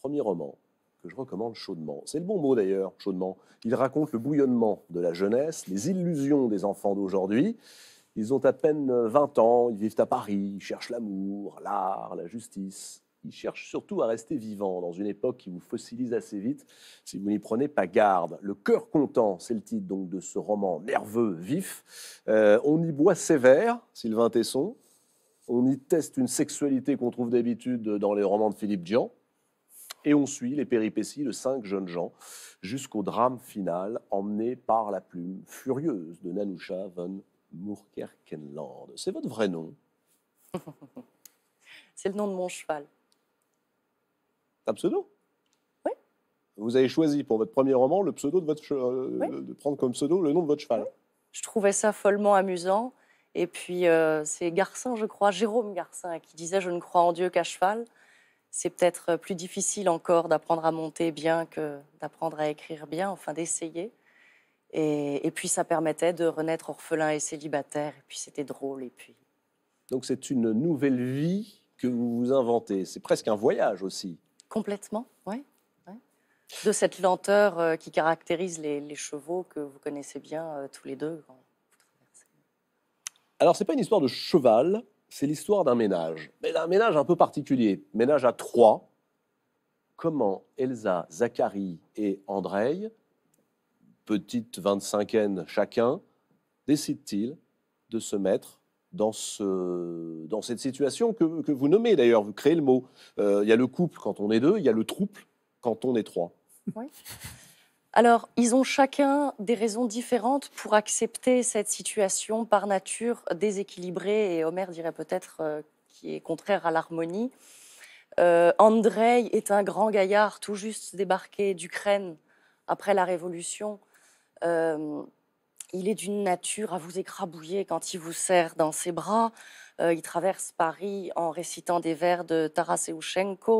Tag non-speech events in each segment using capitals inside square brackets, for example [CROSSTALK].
premier roman que je recommande chaudement. C'est le bon mot d'ailleurs, chaudement. Il raconte le bouillonnement de la jeunesse, les illusions des enfants d'aujourd'hui. Ils ont à peine 20 ans, ils vivent à Paris, ils cherchent l'amour, l'art, la justice. Ils cherchent surtout à rester vivants dans une époque qui vous fossilise assez vite si vous n'y prenez pas garde. Le cœur content, c'est le titre donc de ce roman nerveux, vif. Euh, on y boit sévère, Sylvain Tesson. On y teste une sexualité qu'on trouve d'habitude dans les romans de Philippe Dian et on suit les péripéties de cinq jeunes gens jusqu'au drame final emmené par la plume furieuse de Nanusha von Murkerkenland. C'est votre vrai nom [LAUGHS] C'est le nom de mon cheval. Un pseudo Oui. Vous avez choisi pour votre premier roman le pseudo de votre euh, de prendre comme pseudo le nom de votre cheval. Je trouvais ça follement amusant. Et puis, euh, c'est Garcin, je crois, Jérôme Garcin, qui disait Je ne crois en Dieu qu'à cheval c'est peut-être euh, plus difficile encore d'apprendre à monter bien que d'apprendre à écrire bien, enfin d'essayer. Et, puis ça permettait de renaître orphelin et célibataire, et puis c'était drôle. Et puis... Donc c'est une nouvelle vie que vous vous inventez, c'est presque un voyage aussi. Complètement, oui. De cette lenteur euh, qui caractérise les, chevaux que vous connaissez bien euh, tous les deux. Alors, Alors c'est pas une histoire de cheval, c'est l'histoire d'un ménage, mais d'un ménage un peu particulier, ménage à trois. Comment Elsa, Zachary et Andreï, petite vingt-cinquaine chacun, décident-ils de se mettre dans, ce, dans cette situation que, vous nommez d'ailleurs, vous créez le mot. Euh, il y a le couple quand on est deux, il y a le trouble quand on est trois. Oui. Alors, ils ont chacun des raisons différentes pour accepter cette situation par nature déséquilibrée, et Homer dirait peut-être euh, qui est contraire à l'harmonie. Euh, Andrei est un grand gaillard tout juste débarqué d'Ukraine après la Révolution. Euh, il est d'une nature à vous écrabouiller quand il vous serre dans ses bras. Euh, il traverse Paris en récitant des vers de Taras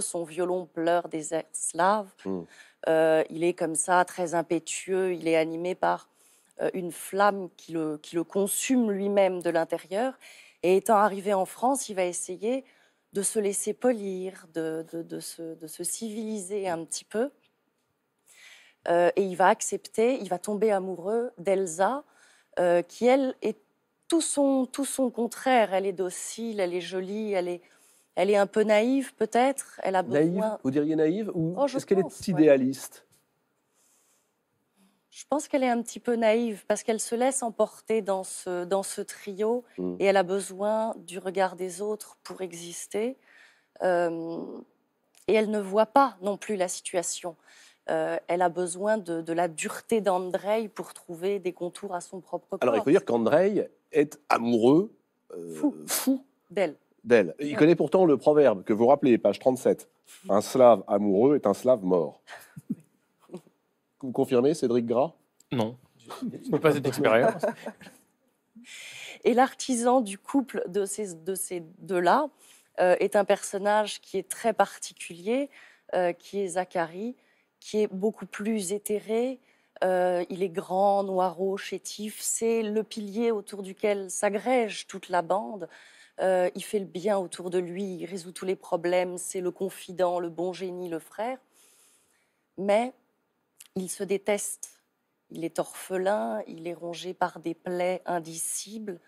Son violon pleure des airs slaves. Hmm. Euh, il est comme ça, très impétueux. Il est animé par euh, une flamme qui le, qui le consume lui-même de l'intérieur. Et étant arrivé en France, il va essayer de se laisser polir, de, de, se, civiliser un petit peu. et il va accepter, il va tomber amoureux d'Elsa, qui elle est tout son, tout son contraire. Elle est docile, elle est jolie, elle est, un peu naïve peut-être. Elle a naïve, Vous diriez naïve ou oh, est-ce qu'elle est idéaliste Je pense qu'elle est un petit peu naïve parce qu'elle se laisse emporter dans ce, trio hmm. et elle a besoin du regard des autres pour exister. Euh, et elle ne voit pas non plus la situation. Euh, elle a besoin de, la dureté d'Andrei pour trouver des contours à son propre corps. Alors il faut dire qu'Andrei est amoureux, euh, fou, d'elle. Il connaît pourtant le proverbe que vous rappelez, page 37. Un slave amoureux est un slave mort. [LAUGHS] vous confirmez, Cédric Gras Non, je n'ai pas cette expérience. Et l'artisan du couple de ces, deux-là euh, est un personnage qui est très particulier, qui est Zacharie, qui est beaucoup plus éthéré. Euh, il est grand, noirot, chétif. C'est le pilier autour duquel s'agrège toute la bande. Euh, il fait le bien autour de lui, il résout tous les problèmes. C'est le confident, le bon génie, le frère. Mais il se déteste. Il est orphelin, il est rongé par des plaies indicibles.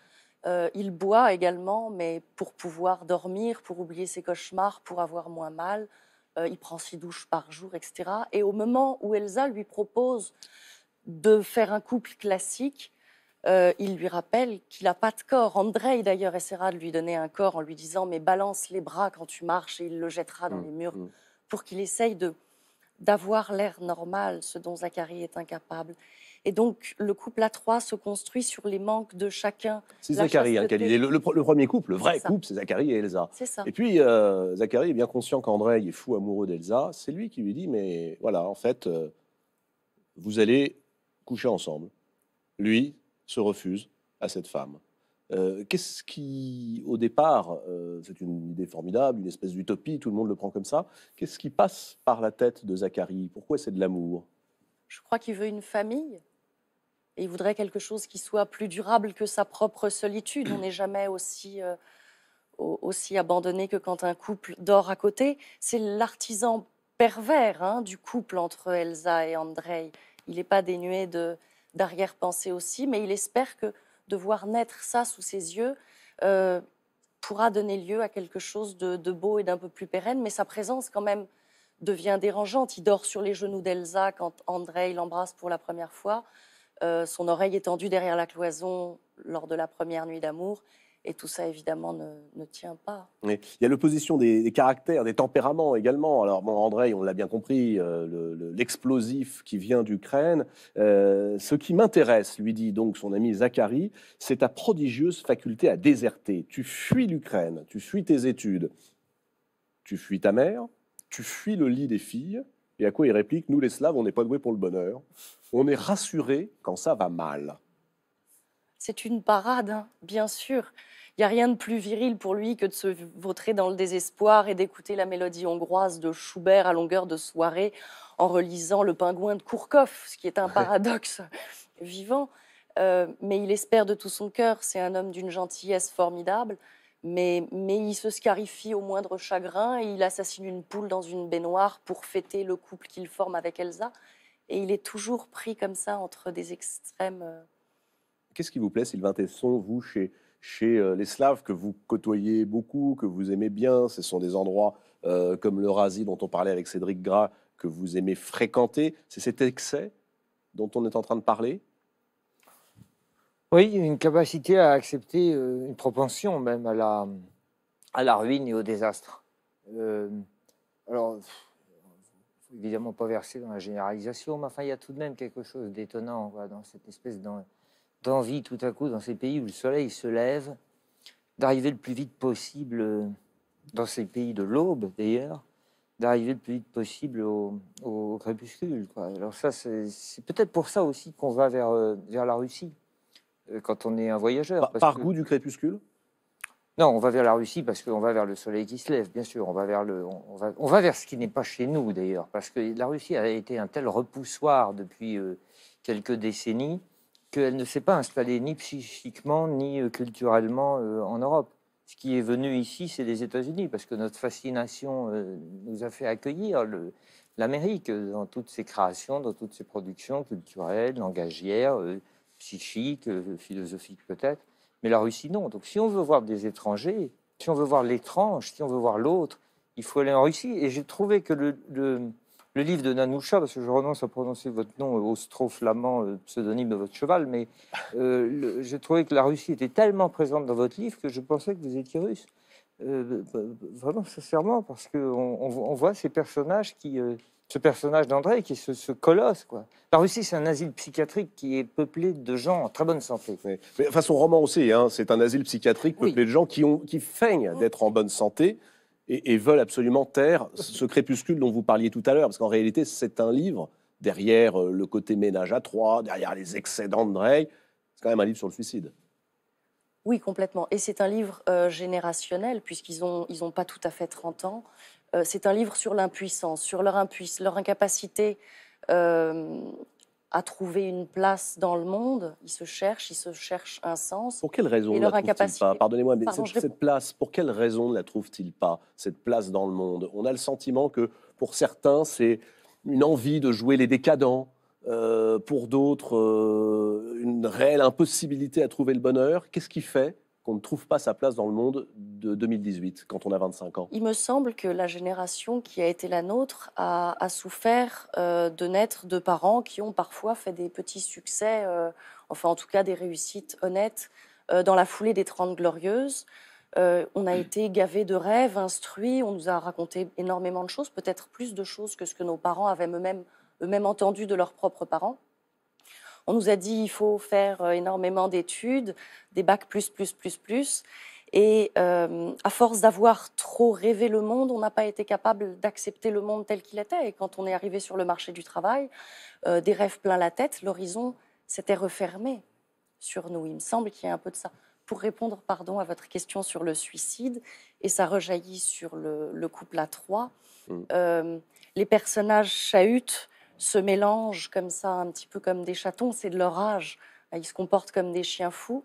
Euh, il boit également, mais pour pouvoir dormir, pour oublier ses cauchemars, pour avoir moins mal. Euh, il prend six douches par jour, etc. Et au moment où Elsa lui propose de faire un couple classique, euh, il lui rappelle qu'il n'a pas de corps. Andrei, d'ailleurs, essaiera de lui donner un corps en lui disant Mais balance les bras quand tu marches et il le jettera dans mm, les murs mm. pour qu'il essaye d'avoir l'air normal, ce dont Zacharie est incapable. Et donc, le couple à trois se construit sur les manques de chacun. C'est Zachary, le, le, premier couple, le vrai couple, c'est Zachary et Elsa. Et puis, euh, Zachary est bien conscient qu'André est fou amoureux d'Elsa. C'est lui qui lui dit, mais voilà, en fait, euh, vous allez coucher ensemble. Lui se refuse à cette femme. Euh, qu'est-ce qui, au départ, euh, c'est une idée formidable, une espèce d'utopie, tout le monde le prend comme ça. Qu'est-ce qui passe par la tête de Zachary Pourquoi c'est de l'amour Je crois qu'il veut une famille il voudrait quelque chose qui soit plus durable que sa propre solitude. On n'est jamais aussi, euh, abandonné que quand un couple dort à côté. C'est l'artisan pervers hein, du couple entre Elsa et Andrei. Il n'est pas dénué d'arrière-pensée aussi, mais il espère que de voir naître ça sous ses yeux euh, pourra donner lieu à quelque chose de, de beau et d'un peu plus pérenne. Mais sa présence, quand même, devient dérangeante. Il dort sur les genoux d'Elsa quand Andrei l'embrasse pour la première fois. Euh, son oreille étendue derrière la cloison lors de la première nuit d'amour. Et tout ça, évidemment, ne, tient pas. il y a l'opposition des, caractères, des tempéraments également. Alors, bon, André, on l'a bien compris, euh, l'explosif qui vient d'Ukraine. Euh, ce qui m'intéresse, lui dit donc son ami Zachary, c'est ta prodigieuse faculté à déserter. Tu fuis l'Ukraine, tu fuis tes études, tu fuis ta mère, tu fuis le lit des filles, et à quoi il réplique Nous, les Slaves, on n'est pas doués pour le bonheur. On est rassurés quand ça va mal. C'est une parade, hein, bien sûr. Il n'y a rien de plus viril pour lui que de se vautrer dans le désespoir et d'écouter la mélodie hongroise de Schubert à longueur de soirée en relisant Le pingouin de Kourkov, ce qui est un paradoxe vivant. Euh, mais il espère de tout son cœur. C'est un homme d'une gentillesse formidable mais, il se scarifie au moindre chagrin et il assassine une poule dans une baignoire pour fêter le couple qu'il forme avec Elsa. Et il est toujours pris comme ça entre des extrêmes. Euh. Qu'est-ce qui vous plaît, Sylvain Tesson, vous, chez, euh, les Slaves, que vous côtoyez beaucoup, que vous aimez bien Ce sont des endroits euh, comme l'Eurasie, dont on parlait avec Cédric Gras, que vous aimez fréquenter. C'est cet excès dont on est en train de parler oui, une capacité à accepter euh, une propension même à la, à la ruine et au désastre. Euh, alors, faut évidemment pas verser dans la généralisation, mais enfin, il y a tout de même quelque chose d'étonnant dans cette espèce d'envie tout à coup dans ces pays où le soleil se lève, d'arriver le plus vite possible, euh, dans ces pays de l'aube d'ailleurs, d'arriver le plus vite possible au, crépuscule. Alors ça, c'est peut-être pour ça aussi qu'on va vers, euh, vers la Russie. Euh, quand on est un voyageur. Par, goût du crépuscule Non, on va vers la Russie parce qu'on va vers le soleil qui se lève, bien sûr. On va vers, le, on, va, on va vers ce qui n'est pas chez nous, d'ailleurs, parce que la Russie a été un tel repoussoir depuis euh, quelques décennies qu'elle ne s'est pas installée ni psychiquement ni euh, culturellement en Europe. Ce qui est venu ici, c'est les États-Unis, parce que notre fascination nous a fait accueillir le, l'Amérique dans toutes ses créations, dans toutes ses productions culturelles, langagières psychique, euh, philosophique peut-être, mais la Russie non. Donc si on veut voir des étrangers, si on veut voir l'étrange, si on veut voir l'autre, il faut aller en Russie. Et j'ai trouvé que le, livre de Nanoucha, parce que je renonce à prononcer votre nom euh, austro-flamand, euh, pseudonyme de votre cheval, mais j'ai trouvé que la Russie était tellement présente dans votre livre que je pensais que vous étiez russe. Euh, bah, vraiment sincèrement, parce qu'on voit ces personnages qui. Euh, ce personnage d'André qui est ce, colosse. Quoi. La Russie, c'est un asile psychiatrique qui est peuplé de gens en très bonne santé. Mais, enfin, son roman aussi, hein, c'est un asile psychiatrique peuplé de gens qui, feignent d'être en bonne santé et, et veulent absolument taire ce crépuscule dont vous parliez tout à l'heure. Parce qu'en réalité, c'est un livre derrière euh, le côté ménage à trois, derrière les excès d'André. C'est quand même un livre sur le suicide. Oui, complètement. Et c'est un livre euh, générationnel, puisqu'ils n'ont ils ont pas tout à fait 30 ans. Euh, c'est un livre sur l'impuissance, sur leur, leur incapacité euh, à trouver une place dans le monde. Ils se cherchent, ils se cherchent un sens. Pour quelle raison ne la incapacité... pas Pardonnez-moi, mais cette, place, pour quelle raison ne la trouvent-ils pas, cette place dans le monde On a le sentiment que pour certains, c'est une envie de jouer les décadents, euh, pour d'autres euh, une réelle impossibilité à trouver le bonheur. Qu'est-ce qui fait qu'on ne trouve pas sa place dans le monde de 2018 quand on a 25 ans Il me semble que la génération qui a été la nôtre a, souffert euh, de naître de parents qui ont parfois fait des petits succès, enfin en tout cas des réussites honnêtes dans la foulée des 30 glorieuses. on a été gavé de rêves, instruits, on nous a raconté énormément de choses, peut-être plus de choses que ce que nos parents avaient eux-mêmes eux-mêmes entendus de leurs propres parents. On nous a dit il faut faire euh, énormément d'études, des bacs plus, plus, plus, plus. Et euh, à force d'avoir trop rêvé le monde, on n'a pas été capable d'accepter le monde tel qu'il était. Et quand on est arrivé sur le marché du travail, euh, des rêves plein la tête, l'horizon s'était refermé sur nous. Il me semble qu'il y a un peu de ça. Pour répondre, pardon, à votre question sur le suicide, et ça rejaillit sur le, couple à trois, mm. les personnages chahutent se mélangent comme ça, un petit peu comme des chatons, c'est de leur âge. Ils se comportent comme des chiens fous.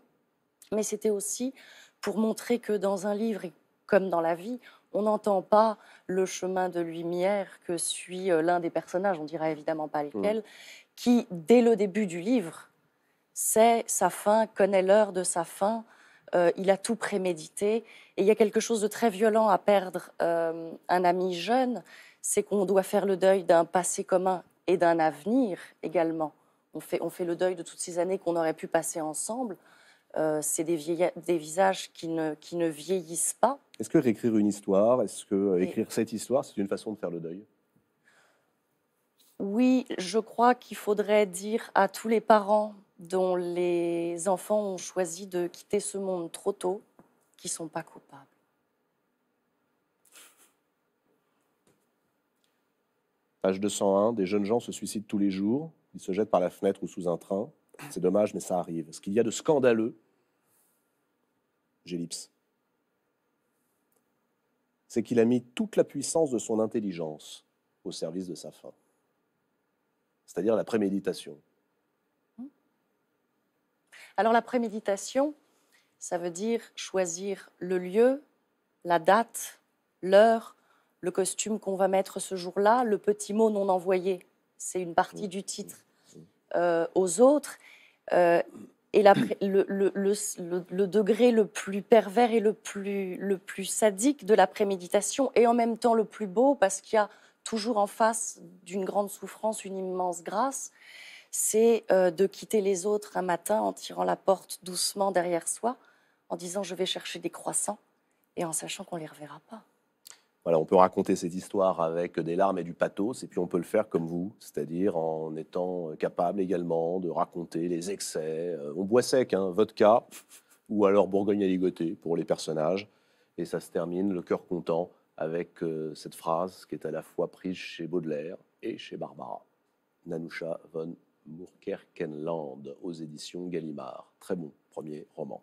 Mais c'était aussi pour montrer que dans un livre, comme dans la vie, on n'entend pas le chemin de lumière que suit euh, l'un des personnages, on dira évidemment pas lequel, mm. qui, dès le début du livre, sait sa fin, connaît l'heure de sa fin, euh, il a tout prémédité. Et il y a quelque chose de très violent à perdre euh, un ami jeune, c'est qu'on doit faire le deuil d'un passé commun et d'un avenir également. On fait, on fait le deuil de toutes ces années qu'on aurait pu passer ensemble. Euh, c'est des, des, visages qui ne, qui ne vieillissent pas. Est-ce que réécrire une histoire, est-ce que euh, écrire cette histoire, c'est une façon de faire le deuil Oui, je crois qu'il faudrait dire à tous les parents dont les enfants ont choisi de quitter ce monde trop tôt qu'ils ne sont pas coupables. Page 201, des jeunes gens se suicident tous les jours, ils se jettent par la fenêtre ou sous un train. C'est dommage, mais ça arrive. Ce qu'il y a de scandaleux, j'ellipse, c'est qu'il a mis toute la puissance de son intelligence au service de sa fin, c'est-à-dire la préméditation. Mmh. Alors la préméditation, ça veut dire choisir le lieu, la date, l'heure, le costume qu'on va mettre ce jour-là, le petit mot non envoyé, c'est une partie du titre euh, aux autres. Euh, et le, degré le plus pervers et le plus, le plus sadique de la préméditation, et en même temps le plus beau, parce qu'il y a toujours en face d'une grande souffrance une immense grâce, c'est euh, de quitter les autres un matin en tirant la porte doucement derrière soi, en disant je vais chercher des croissants, et en sachant qu'on ne les reverra pas on peut raconter cette histoire avec des larmes et du pathos, et puis on peut le faire comme vous, c'est-à-dire en étant capable également de raconter les excès. Euh, on boit sec, hein, vodka, ou alors Bourgogne à ligoter pour les personnages, et ça se termine le cœur content avec euh, cette phrase qui est à la fois prise chez Baudelaire et chez Barbara. Nanusha von Murkerkenland, aux éditions Gallimard. Très bon premier roman.